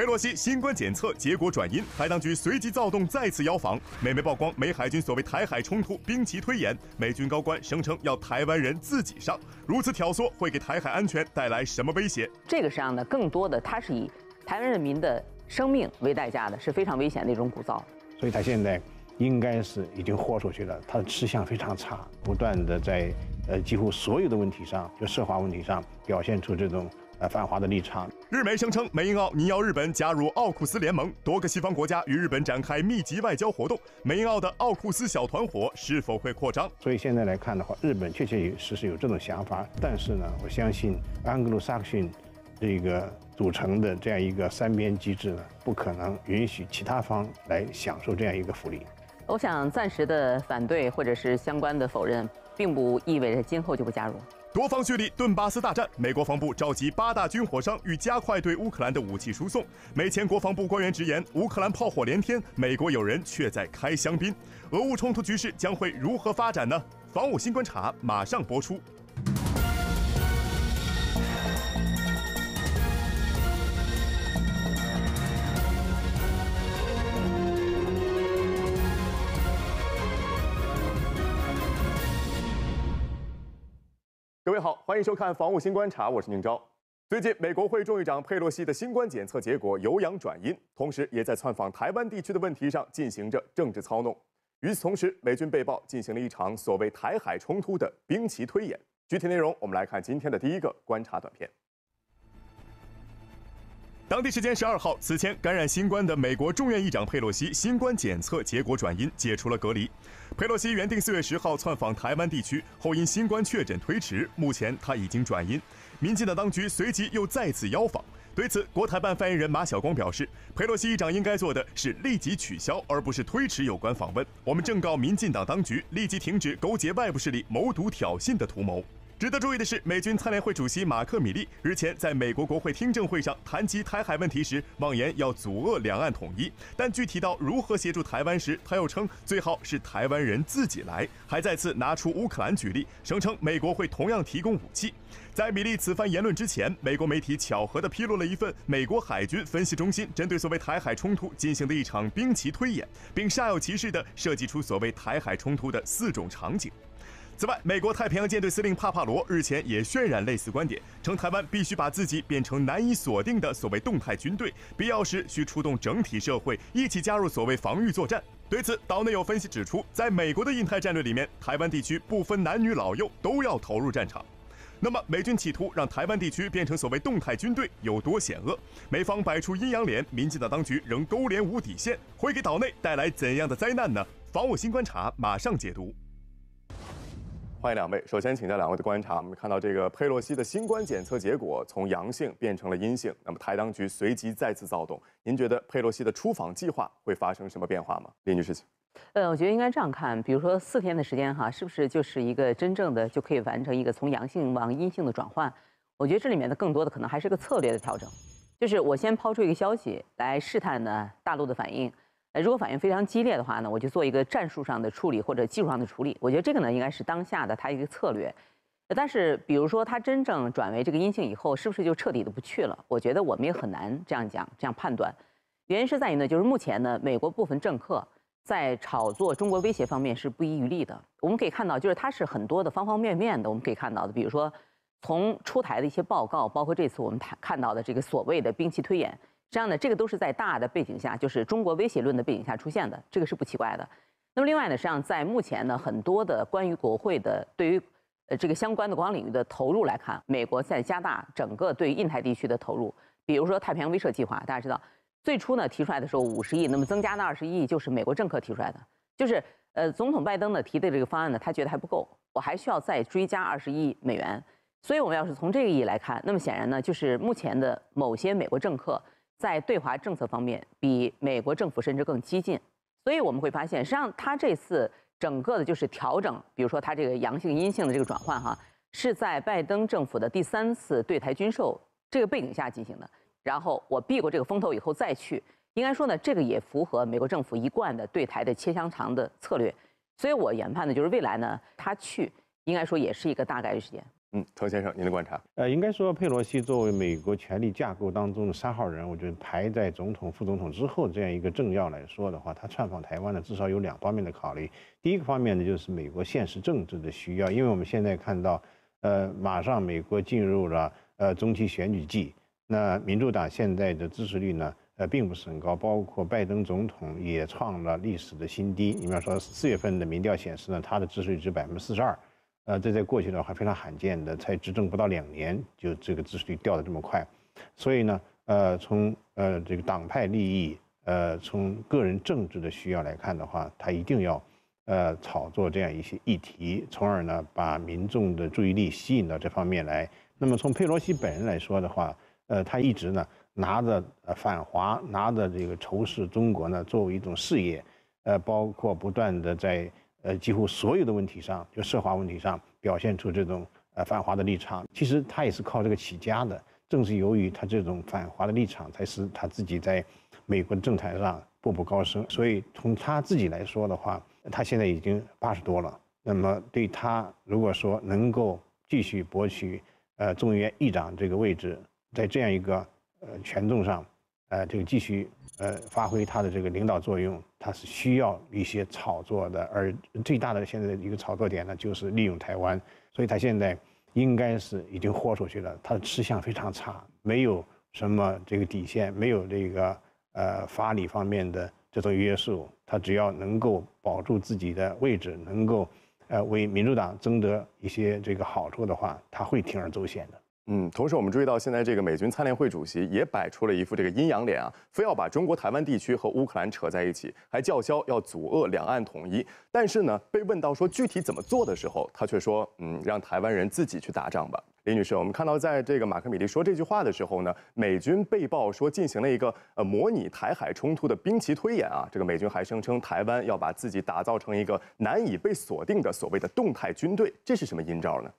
佩洛西新冠检测结果转阴，台当局随即躁动，再次邀访。美媒曝光美海军所谓台海冲突兵棋推演，美军高官声称要台湾人自己上，如此挑唆会给台海安全带来什么威胁？这个实际上呢，更多的它是以台湾人民的生命为代价的，是非常危险的一种鼓噪。所以，他现在应该是已经豁出去了，他的吃相非常差，不断的在呃，几乎所有的问题上，就涉华问题上，表现出这种。呃，泛华的立场。日媒声称，梅英奥拟邀日本加入奥库斯联盟，多个西方国家与日本展开密集外交活动。梅英奥的奥库斯小团伙是否会扩张？所以现在来看的话，日本确确实实有这种想法。但是呢，我相信安格鲁萨克逊这个组成的这样一个三边机制呢，不可能允许其他方来享受这样一个福利。我想暂时的反对或者是相关的否认，并不意味着今后就不加入。多方蓄力，顿巴斯大战。美国防部召集八大军火商，欲加快对乌克兰的武器输送。美前国防部官员直言：“乌克兰炮火连天，美国有人却在开香槟。”俄乌冲突局势将会如何发展呢？防务新观察马上播出。各位好，欢迎收看《防务新观察》，我是宁钊。最近，美国会众议长佩洛西的新冠检测结果由阳转阴，同时也在窜访台湾地区的问题上进行着政治操弄。与此同时，美军被曝进行了一场所谓台海冲突的兵棋推演。具体内容，我们来看今天的第一个观察短片。当地时间十二号，此前感染新冠的美国众议长佩洛西新冠检测结果转阴，解除了隔离。佩洛西原定四月十号窜访台湾地区，后因新冠确诊推迟，目前他已经转阴。民进的当局随即又再次邀访，对此，国台办发言人马晓光表示，佩洛西议长应该做的是立即取消，而不是推迟有关访问。我们正告民进党当局，立即停止勾结外部势力谋独挑衅的图谋。值得注意的是，美军参联会主席马克·米利日前在美国国会听证会上谈及台海问题时，妄言要阻遏两岸统一。但具体到如何协助台湾时，他又称最好是台湾人自己来，还再次拿出乌克兰举例，声称美国会同样提供武器。在米利此番言论之前，美国媒体巧合地披露了一份美国海军分析中心针对所谓台海冲突进行的一场兵棋推演，并煞有其事地设计出所谓台海冲突的四种场景。此外，美国太平洋舰队司令帕帕罗日前也渲染类似观点，称台湾必须把自己变成难以锁定的所谓动态军队，必要时需出动整体社会一起加入所谓防御作战。对此，岛内有分析指出，在美国的印太战略里面，台湾地区不分男女老幼都要投入战场。那么，美军企图让台湾地区变成所谓动态军队有多险恶？美方摆出阴阳脸，民进党当局仍勾连无底线，会给岛内带来怎样的灾难呢？防务新观察马上解读。欢迎两位，首先请教两位的观察。我们看到这个佩洛西的新冠检测结果从阳性变成了阴性，那么台当局随即再次躁动。您觉得佩洛西的出访计划会发生什么变化吗？林女士，请。呃，我觉得应该这样看，比如说四天的时间哈，是不是就是一个真正的就可以完成一个从阳性往阴性的转换？我觉得这里面的更多的可能还是个策略的调整，就是我先抛出一个消息来试探呢大陆的反应。呃，如果反应非常激烈的话呢，我就做一个战术上的处理或者技术上的处理。我觉得这个呢，应该是当下的他一个策略。但是，比如说他真正转为这个阴性以后，是不是就彻底的不去了？我觉得我们也很难这样讲，这样判断。原因是在于呢，就是目前呢，美国部分政客在炒作中国威胁方面是不遗余力的。我们可以看到，就是它是很多的方方面面的，我们可以看到的，比如说从出台的一些报告，包括这次我们看到的这个所谓的兵器推演。实际上呢，这个都是在大的背景下，就是中国威胁论的背景下出现的，这个是不奇怪的。那么另外呢，实际上在目前呢，很多的关于国会的对于呃这个相关的国防领域的投入来看，美国在加大整个对印太地区的投入，比如说太平洋威慑计划，大家知道最初呢提出来的时候五十亿，那么增加到二十亿就是美国政客提出来的，就是呃总统拜登呢提的这个方案呢，他觉得还不够，我还需要再追加二十亿美元。所以我们要是从这个意义来看，那么显然呢，就是目前的某些美国政客。在对华政策方面，比美国政府甚至更激进，所以我们会发现，实际上他这次整个的就是调整，比如说他这个阳性阴性的这个转换哈，是在拜登政府的第三次对台军售这个背景下进行的。然后我避过这个风头以后再去，应该说呢，这个也符合美国政府一贯的对台的切香肠的策略。所以我研判的就是未来呢，他去应该说也是一个大概率事件。嗯，滕先生，您的观察，呃，应该说佩洛西作为美国权力架构当中的三号人我觉得排在总统、副总统之后这样一个政要来说的话，他窜访台湾呢，至少有两方面的考虑。第一个方面呢，就是美国现实政治的需要，因为我们现在看到，呃，马上美国进入了呃中期选举季，那民主党现在的支持率呢，呃，并不是很高，包括拜登总统也创了历史的新低。你比方说，四月份的民调显示呢，他的支持率只有百分之四十二。呃，这在过去的话非常罕见的，才执政不到两年就这个支持率掉得这么快，所以呢，呃，从呃这个党派利益，呃，从个人政治的需要来看的话，他一定要呃炒作这样一些议题，从而呢把民众的注意力吸引到这方面来。那么从佩洛西本人来说的话，呃，他一直呢拿着反华、拿着这个仇视中国呢作为一种事业，呃，包括不断的在。呃，几乎所有的问题上，就涉华问题上，表现出这种呃反华的立场。其实他也是靠这个起家的，正是由于他这种反华的立场，才使他自己在美国政坛上步步高升。所以从他自己来说的话，他现在已经八十多了。那么对他如果说能够继续博取呃众议院议长这个位置，在这样一个呃权重上。呃，这个继续呃发挥他的这个领导作用，他是需要一些炒作的，而最大的现在一个炒作点呢，就是利用台湾，所以他现在应该是已经豁出去了，他的吃相非常差，没有什么这个底线，没有这个呃法理方面的这种约束，他只要能够保住自己的位置，能够呃为民主党争得一些这个好处的话，他会铤而走险的。嗯，同时我们注意到，现在这个美军参联会主席也摆出了一副这个阴阳脸啊，非要把中国台湾地区和乌克兰扯在一起，还叫嚣要阻遏两岸统一。但是呢，被问到说具体怎么做的时候，他却说，嗯，让台湾人自己去打仗吧。李女士，我们看到，在这个马克米利说这句话的时候呢，美军被曝说进行了一个呃模拟台海冲突的兵棋推演啊，这个美军还声称台湾要把自己打造成一个难以被锁定的所谓的动态军队，这是什么阴招呢？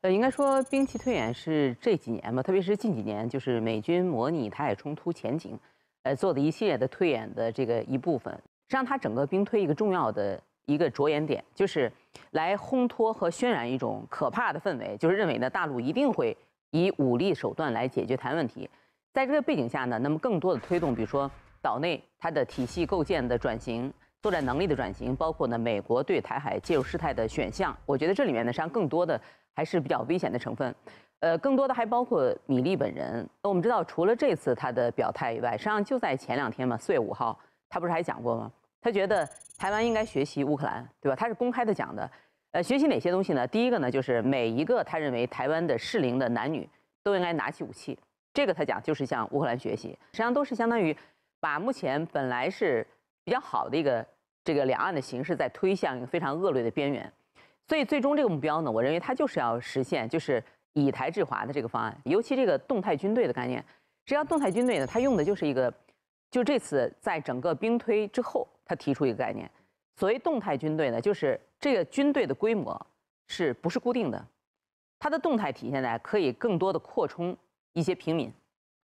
呃，应该说兵棋推演是这几年嘛，特别是近几年，就是美军模拟台海冲突前景，呃，做的一系列的推演的这个一部分。实际上，它整个兵推一个重要的。一个着眼点就是来烘托和渲染一种可怕的氛围，就是认为呢大陆一定会以武力手段来解决台湾问题。在这个背景下呢，那么更多的推动，比如说岛内它的体系构建的转型、作战能力的转型，包括呢美国对台海介入事态的选项，我觉得这里面呢实际上更多的还是比较危险的成分。呃，更多的还包括米利本人。那我们知道，除了这次他的表态以外，实际上就在前两天嘛，四月五号，他不是还讲过吗？他觉得台湾应该学习乌克兰，对吧？他是公开的讲的，呃，学习哪些东西呢？第一个呢，就是每一个他认为台湾的适龄的男女都应该拿起武器，这个他讲就是向乌克兰学习。实际上都是相当于把目前本来是比较好的一个这个两岸的形势，在推向一个非常恶劣的边缘。所以最终这个目标呢，我认为他就是要实现就是以台制华的这个方案，尤其这个动态军队的概念。实际上，动态军队呢，他用的就是一个，就这次在整个兵推之后。他提出一个概念，所谓动态军队呢，就是这个军队的规模是不是固定的，它的动态体现在可以更多的扩充一些平民，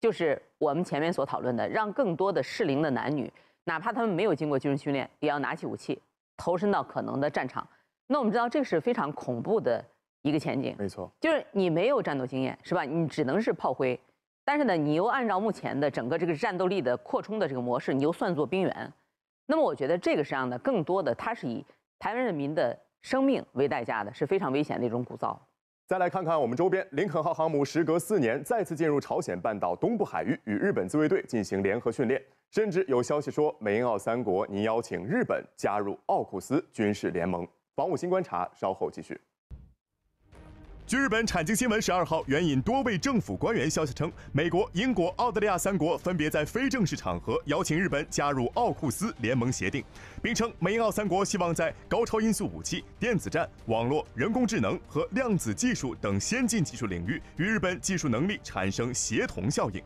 就是我们前面所讨论的，让更多的适龄的男女，哪怕他们没有经过军事训练，也要拿起武器，投身到可能的战场。那我们知道这是非常恐怖的一个前景，没错，就是你没有战斗经验是吧？你只能是炮灰，但是呢，你又按照目前的整个这个战斗力的扩充的这个模式，你又算作兵员。那么我觉得这个实际上呢，更多的它是以台湾人民的生命为代价的，是非常危险的一种鼓噪。再来看看我们周边，林肯号航母时隔四年再次进入朝鲜半岛东部海域，与日本自卫队进行联合训练，甚至有消息说美英澳三国拟邀请日本加入奥库斯军事联盟。防务新观察，稍后继续。据日本产经新闻十二号援引多位政府官员消息称，美国、英国、澳大利亚三国分别在非正式场合邀请日本加入奥库斯联盟协定，并称美英澳三国希望在高超音速武器、电子战、网络、人工智能和量子技术等先进技术领域与日本技术能力产生协同效应。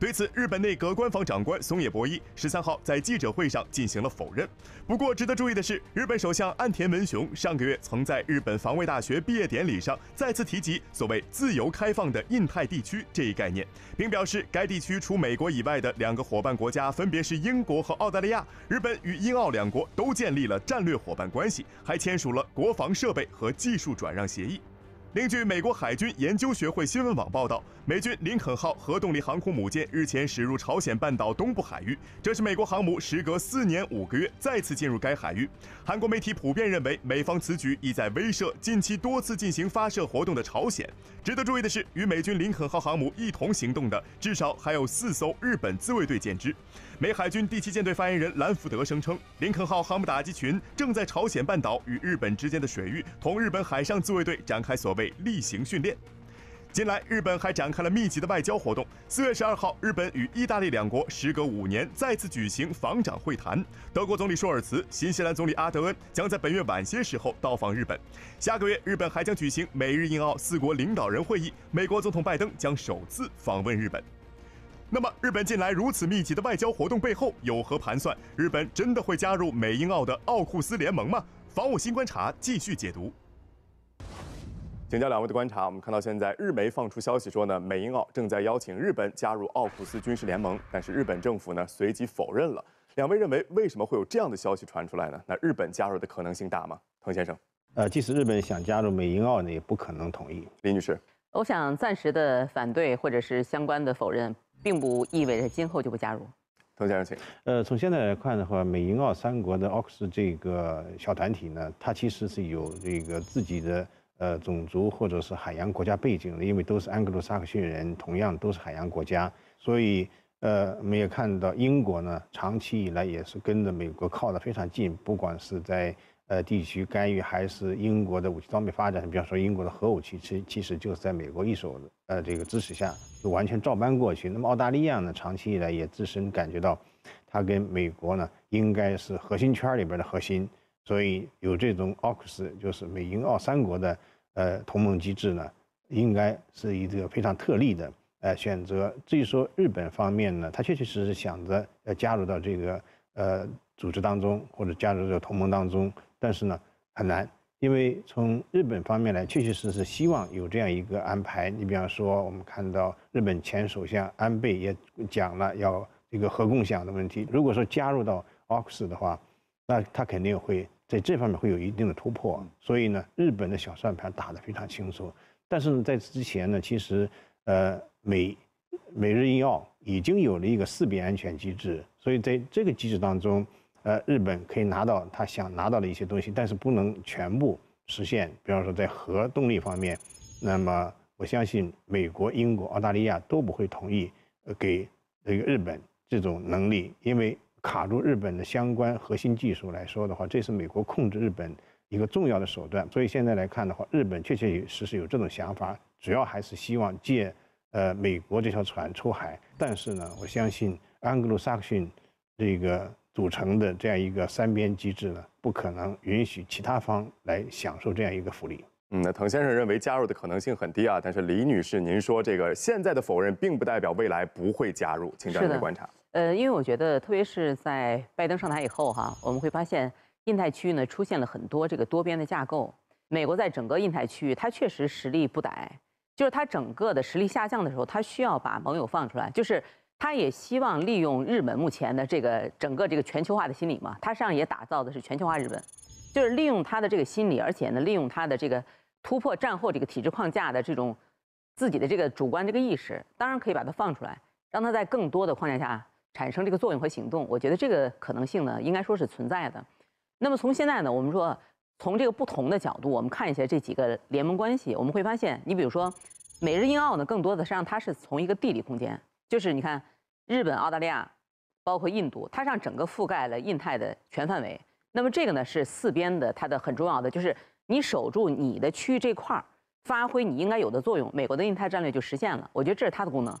对此，日本内阁官房长官松野博一十三号在记者会上进行了否认。不过，值得注意的是，日本首相岸田文雄上个月曾在日本防卫大学毕业典礼上再次提及所谓“自由开放的印太地区”这一概念，并表示该地区除美国以外的两个伙伴国家分别是英国和澳大利亚。日本与英澳两国都建立了战略伙伴关系，还签署了国防设备和技术转让协议。另据美国海军研究学会新闻网报道。美军“林肯”号核动力航空母舰日前驶入朝鲜半岛东部海域，这是美国航母时隔四年五个月再次进入该海域。韩国媒体普遍认为，美方此举意在威慑近期多次进行发射活动的朝鲜。值得注意的是，与美军“林肯”号航母一同行动的，至少还有四艘日本自卫队舰只。美海军第七舰队发言人兰福德声称，林肯号航母打击群正在朝鲜半岛与日本之间的水域，同日本海上自卫队展开所谓例行训练。近来，日本还展开了密集的外交活动。四月十二号，日本与意大利两国时隔五年再次举行防长会谈。德国总理舒尔茨、新西兰总理阿德恩将在本月晚些时候到访日本。下个月，日本还将举行美日印澳四国领导人会议，美国总统拜登将首次访问日本。那么，日本近来如此密集的外交活动背后有何盘算？日本真的会加入美英澳的“奥库斯”联盟吗？防务新观察继续解读。请教两位的观察，我们看到现在日媒放出消息说呢，美英澳正在邀请日本加入奥库斯军事联盟，但是日本政府呢随即否认了。两位认为为什么会有这样的消息传出来呢？那日本加入的可能性大吗？滕先生，呃，即使日本想加入美英澳呢，也不可能同意。林女士，我想暂时的反对或者是相关的否认，并不意味着今后就不加入。滕先生，请。呃，从现在来看的话，美英澳三国的奥库斯这个小团体呢，它其实是有这个自己的。呃，种族或者是海洋国家背景的，因为都是安格鲁萨克逊人，同样都是海洋国家，所以呃，我们也看到英国呢，长期以来也是跟着美国靠的非常近，不管是在呃地区干预还是英国的武器装备发展，比方说英国的核武器，其其实就是在美国一手呃这个支持下，就完全照搬过去。那么澳大利亚呢，长期以来也自身感觉到，它跟美国呢应该是核心圈里边的核心，所以有这种澳克斯，就是美英澳三国的。呃，同盟机制呢，应该是一个非常特例的呃选择。至于说日本方面呢，他确确实实想着要加入到这个呃组织当中或者加入这个同盟当中，但是呢很难，因为从日本方面来，确确实实希望有这样一个安排。你比方说，我们看到日本前首相安倍也讲了要这个核共享的问题。如果说加入到 Ox 的话，那他肯定会。在这方面会有一定的突破，所以呢，日本的小算盘打得非常清楚。但是呢，在之前呢，其实，呃，美美日印澳已经有了一个四边安全机制，所以在这个机制当中，呃，日本可以拿到他想拿到的一些东西，但是不能全部实现。比方说，在核动力方面，那么我相信美国、英国、澳大利亚都不会同意给这个日本这种能力，因为。卡住日本的相关核心技术来说的话，这是美国控制日本一个重要的手段。所以现在来看的话，日本确确实实有这种想法，主要还是希望借呃美国这条船出海。但是呢，我相信安格鲁萨克逊这个组成的这样一个三边机制呢，不可能允许其他方来享受这样一个福利。嗯，那滕先生认为加入的可能性很低啊，但是李女士您说这个现在的否认并不代表未来不会加入，请你来观察。呃，因为我觉得，特别是在拜登上台以后哈，我们会发现印太区域呢出现了很多这个多边的架构。美国在整个印太区域，它确实实力不逮，就是它整个的实力下降的时候，它需要把盟友放出来，就是它也希望利用日本目前的这个整个这个全球化的心理嘛，它实际上也打造的是全球化日本，就是利用它的这个心理，而且呢，利用它的这个突破战后这个体制框架的这种自己的这个主观这个意识，当然可以把它放出来，让它在更多的框架下。产生这个作用和行动，我觉得这个可能性呢，应该说是存在的。那么从现在呢，我们说从这个不同的角度，我们看一下这几个联盟关系，我们会发现，你比如说，美日印澳呢，更多的实际上它是从一个地理空间，就是你看，日本、澳大利亚，包括印度，它让整个覆盖了印太的全范围。那么这个呢，是四边的它的很重要的，就是你守住你的区域这块儿，发挥你应该有的作用，美国的印太战略就实现了。我觉得这是它的功能。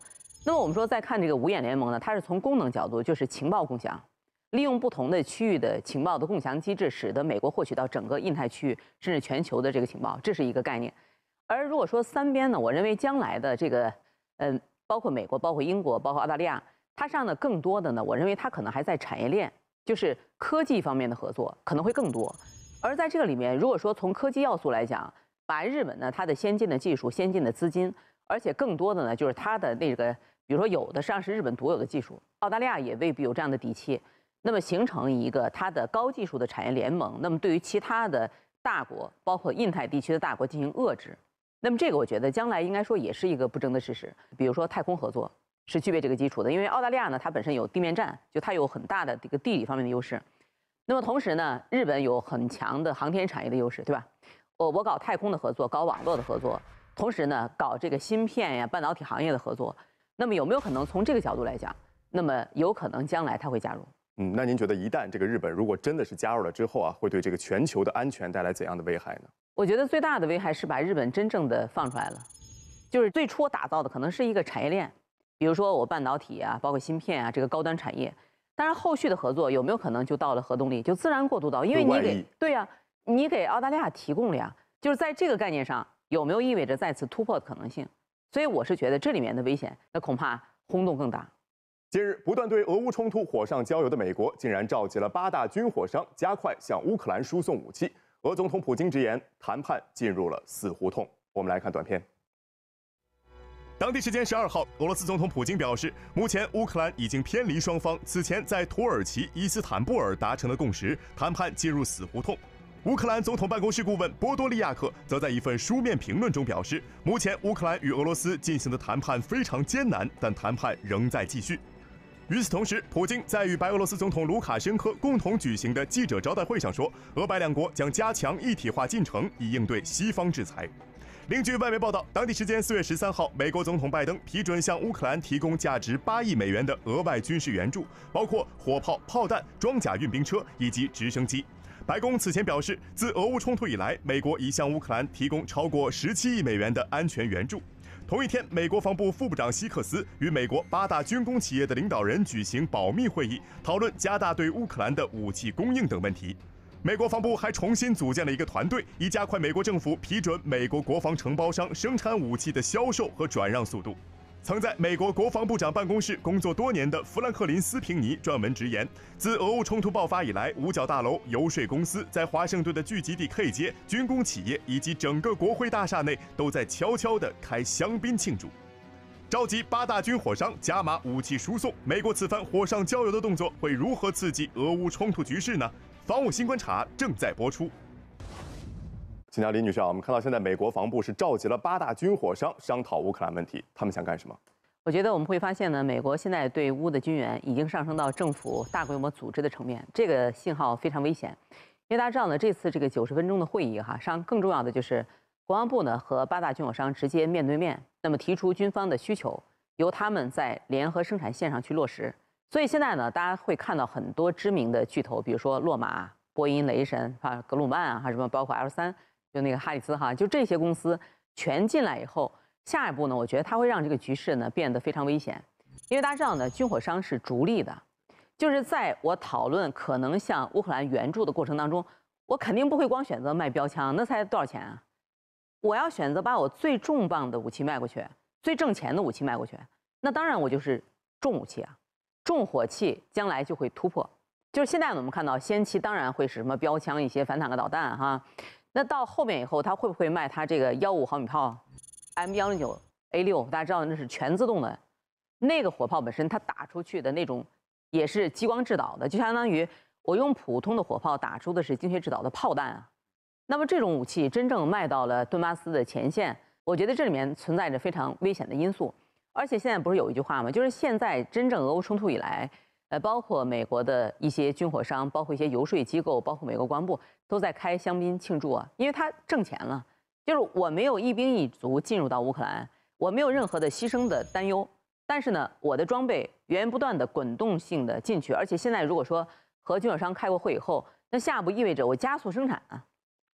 那么我们说再看这个五眼联盟呢，它是从功能角度，就是情报共享，利用不同的区域的情报的共享机制，使得美国获取到整个印太区域甚至全球的这个情报，这是一个概念。而如果说三边呢，我认为将来的这个，嗯，包括美国、包括英国、包括澳大利亚，它上的更多的呢，我认为它可能还在产业链，就是科技方面的合作可能会更多。而在这个里面，如果说从科技要素来讲，把日本呢它的先进的技术、先进的资金，而且更多的呢就是它的那个。比如说，有的实际上是日本独有的技术，澳大利亚也未必有这样的底气。那么形成一个它的高技术的产业联盟，那么对于其他的大国，包括印太地区的大国进行遏制，那么这个我觉得将来应该说也是一个不争的事实。比如说，太空合作是具备这个基础的，因为澳大利亚呢，它本身有地面站，就它有很大的这个地理方面的优势。那么同时呢，日本有很强的航天产业的优势，对吧？我我搞太空的合作，搞网络的合作，同时呢，搞这个芯片呀、半导体行业的合作。那么有没有可能从这个角度来讲，那么有可能将来他会加入？嗯，那您觉得一旦这个日本如果真的是加入了之后啊，会对这个全球的安全带来怎样的危害呢？我觉得最大的危害是把日本真正的放出来了，就是最初打造的可能是一个产业链，比如说我半导体啊，包括芯片啊这个高端产业。当然后续的合作有没有可能就到了核动力，就自然过渡到，因为你给对呀，你给澳大利亚提供了，呀，就是在这个概念上有没有意味着再次突破的可能性？所以我是觉得这里面的危险，那恐怕轰动更大。近日，不断对俄乌冲突火上浇油的美国，竟然召集了八大军火商，加快向乌克兰输送武器。俄总统普京直言，谈判进入了死胡同。我们来看短片。当地时间十二号，俄罗斯总统普京表示，目前乌克兰已经偏离双方此前在土耳其伊斯坦布尔达成的共识，谈判进入死胡同。乌克兰总统办公室顾问波多利亚克则在一份书面评论中表示，目前乌克兰与俄罗斯进行的谈判非常艰难，但谈判仍在继续。与此同时，普京在与白俄罗斯总统卢卡申科共同举行的记者招待会上说，俄白两国将加强一体化进程，以应对西方制裁。另据外媒报道，当地时间四月十三号，美国总统拜登批准向乌克兰提供价值八亿美元的额外军事援助，包括火炮、炮弹、装甲运兵车以及直升机。白宫此前表示，自俄乌冲突以来，美国已向乌克兰提供超过十七亿美元的安全援助。同一天，美国防部副部长希克斯与美国八大军工企业的领导人举行保密会议，讨论加大对乌克兰的武器供应等问题。美国防部还重新组建了一个团队，以加快美国政府批准美国国防承包商生产武器的销售和转让速度。曾在美国国防部长办公室工作多年的弗兰克林·斯平尼专门直言：，自俄乌冲突爆发以来，五角大楼游说公司在华盛顿的聚集地 K 街、军工企业以及整个国会大厦内都在悄悄地开香槟庆祝，召集八大军火商加码武器输送。美国此番火上浇油的动作会如何刺激俄乌冲突局势呢？防务新观察正在播出。请教李女士啊，我们看到现在美国防部是召集了八大军火商商讨乌克兰问题，他们想干什么？我觉得我们会发现呢，美国现在对乌的军援已经上升到政府大规模组织的层面，这个信号非常危险。因为大家知道呢，这次这个九十分钟的会议哈，实际上更重要的就是国防部呢和八大军火商直接面对面，那么提出军方的需求，由他们在联合生产线上去落实。所以现在呢，大家会看到很多知名的巨头，比如说洛马、波音、雷神啊、格鲁曼啊，有什么包括 L 三。就那个哈里斯哈，就这些公司全进来以后，下一步呢，我觉得它会让这个局势呢变得非常危险，因为大家知道呢，军火商是逐利的，就是在我讨论可能向乌克兰援助的过程当中，我肯定不会光选择卖标枪，那才多少钱啊？我要选择把我最重磅的武器卖过去，最挣钱的武器卖过去，那当然我就是重武器啊，重火器将来就会突破。就是现在我们看到，先期当然会是什么标枪、一些反坦克导弹哈。那到后面以后，他会不会卖他这个幺五毫米炮，M 幺零九 A 六？大家知道那是全自动的，那个火炮本身它打出去的那种也是激光制导的，就相当于我用普通的火炮打出的是精确制导的炮弹啊。那么这种武器真正卖到了顿巴斯的前线，我觉得这里面存在着非常危险的因素。而且现在不是有一句话吗？就是现在真正俄乌冲突以来。呃，包括美国的一些军火商，包括一些游说机构，包括美国国防部，都在开香槟庆祝啊，因为他挣钱了。就是我没有一兵一卒进入到乌克兰，我没有任何的牺牲的担忧。但是呢，我的装备源源不断的滚动性的进去，而且现在如果说和军火商开过会以后，那下一步意味着我加速生产啊。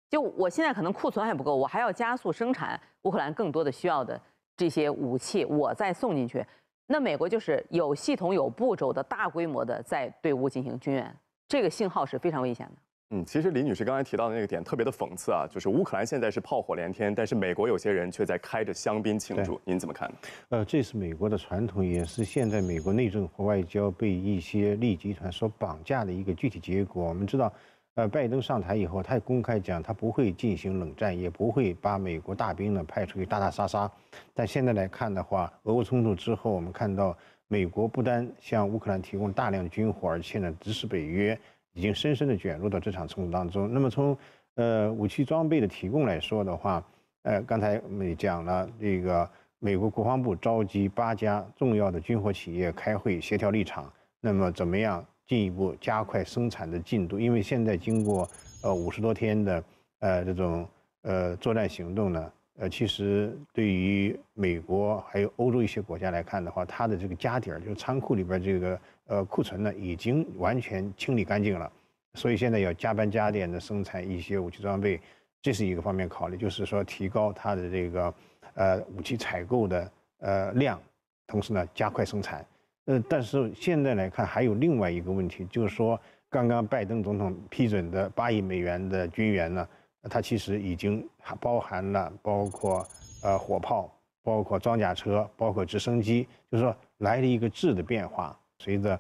就我现在可能库存还不够，我还要加速生产乌克兰更多的需要的这些武器，我再送进去。那美国就是有系统、有步骤的大规模的在对乌进行军援，这个信号是非常危险的。嗯，其实李女士刚才提到的那个点特别的讽刺啊，就是乌克兰现在是炮火连天，但是美国有些人却在开着香槟庆祝，您怎么看？呃，这是美国的传统，也是现在美国内政和外交被一些利益集团所绑架的一个具体结果。我们知道。呃，拜登上台以后，他也公开讲，他不会进行冷战，也不会把美国大兵呢派出去打打杀杀。但现在来看的话，俄乌冲突之后，我们看到美国不单向乌克兰提供大量军火，而且呢，支持北约已经深深的卷入到这场冲突当中。那么从呃武器装备的提供来说的话，呃，刚才我们讲了，这个美国国防部召集八家重要的军火企业开会协调立场，那么怎么样？进一步加快生产的进度，因为现在经过呃五十多天的呃这种呃作战行动呢，呃其实对于美国还有欧洲一些国家来看的话，它的这个家底儿就是仓库里边这个呃库存呢已经完全清理干净了，所以现在要加班加点的生产一些武器装备，这是一个方面考虑，就是说提高它的这个呃武器采购的呃量，同时呢加快生产。呃，但是现在来看，还有另外一个问题，就是说，刚刚拜登总统批准的八亿美元的军援呢，它其实已经包含了包括呃火炮、包括装甲车、包括直升机，就是说来了一个质的变化。随着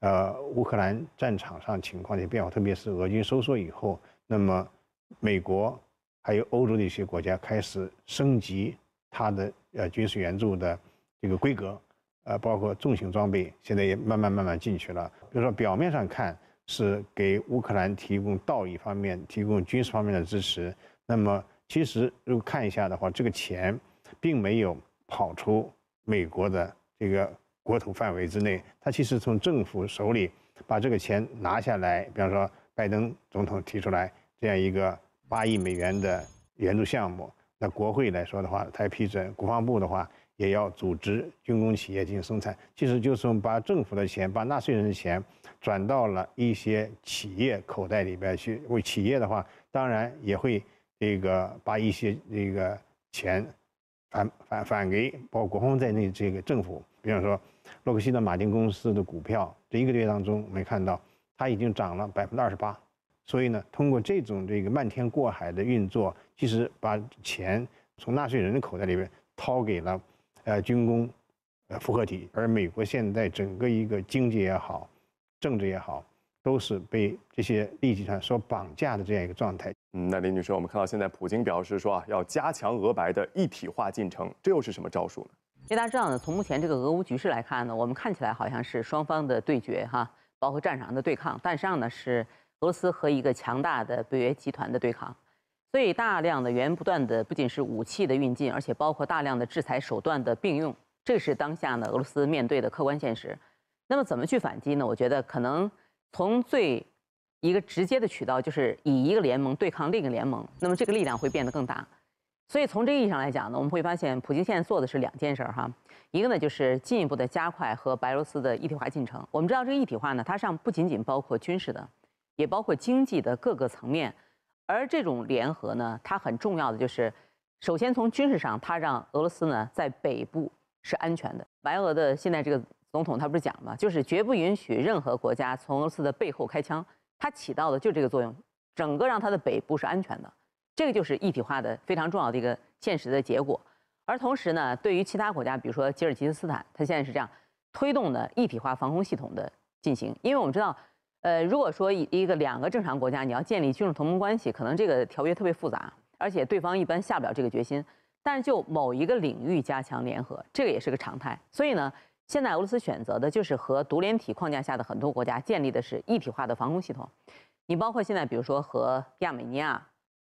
呃乌克兰战场上情况的变化，特别是俄军收缩以后，那么美国还有欧洲的一些国家开始升级它的呃军事援助的这个规格。呃，包括重型装备，现在也慢慢慢慢进去了。比如说，表面上看是给乌克兰提供道义方面、提供军事方面的支持，那么其实如果看一下的话，这个钱并没有跑出美国的这个国土范围之内。它其实从政府手里把这个钱拿下来，比方说拜登总统提出来这样一个八亿美元的援助项目，那国会来说的话，他批准，国防部的话。也要组织军工企业进行生产，其实就是把政府的钱、把纳税人的钱转到了一些企业口袋里边去。为企业的话，当然也会这个把一些这个钱返返返给包括国宏在内这个政府。比方说，洛克希德马丁公司的股票，这一个月当中我们看到它已经涨了百分之二十八。所以呢，通过这种这个漫天过海的运作，其实把钱从纳税人的口袋里边掏给了。呃，军工，呃，复合体，而美国现在整个一个经济也好，政治也好，都是被这些利益集团所绑架的这样一个状态。嗯，那林女士，我们看到现在普京表示说啊，要加强俄白的一体化进程，这又是什么招数呢？实大家知道呢，从目前这个俄乌局势来看呢，我们看起来好像是双方的对决哈，包括战场上的对抗，但实际上呢是俄罗斯和一个强大的北约集团的对抗。所以，大量的源源不断的不仅是武器的运进，而且包括大量的制裁手段的并用，这是当下呢俄罗斯面对的客观现实。那么，怎么去反击呢？我觉得可能从最一个直接的渠道，就是以一个联盟对抗另一个联盟，那么这个力量会变得更大。所以，从这个意义上来讲呢，我们会发现普京现在做的是两件事儿哈，一个呢就是进一步的加快和白俄罗斯的一体化进程。我们知道这个一体化呢，它实际上不仅仅包括军事的，也包括经济的各个层面。而这种联合呢，它很重要的就是，首先从军事上，它让俄罗斯呢在北部是安全的。白俄的现在这个总统他不是讲吗？就是绝不允许任何国家从俄罗斯的背后开枪，它起到的就这个作用，整个让它的北部是安全的。这个就是一体化的非常重要的一个现实的结果。而同时呢，对于其他国家，比如说吉尔吉斯斯坦，它现在是这样推动的一体化防空系统的进行，因为我们知道。呃，如果说一个两个正常国家，你要建立军事同盟关系，可能这个条约特别复杂，而且对方一般下不了这个决心。但是就某一个领域加强联合，这个也是个常态。所以呢，现在俄罗斯选择的就是和独联体框架下的很多国家建立的是一体化的防空系统。你包括现在，比如说和亚美尼亚、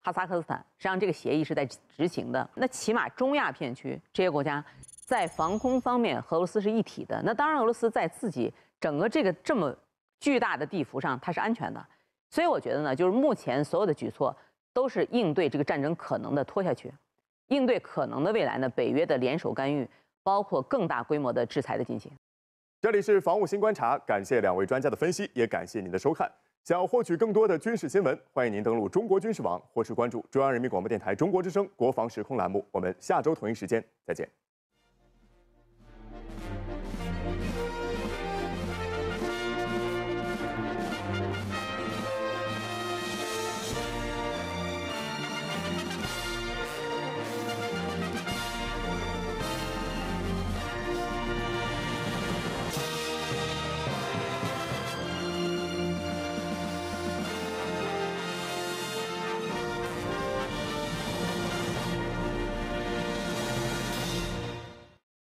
哈萨克斯坦，实际上这个协议是在执行的。那起码中亚片区这些国家在防空方面，俄罗斯是一体的。那当然，俄罗斯在自己整个这个这么。巨大的地幅上它是安全的，所以我觉得呢，就是目前所有的举措都是应对这个战争可能的拖下去，应对可能的未来呢，北约的联手干预，包括更大规模的制裁的进行。这里是防务新观察，感谢两位专家的分析，也感谢您的收看。想要获取更多的军事新闻，欢迎您登录中国军事网，或是关注中央人民广播电台中国之声国防时空栏目。我们下周同一时间再见。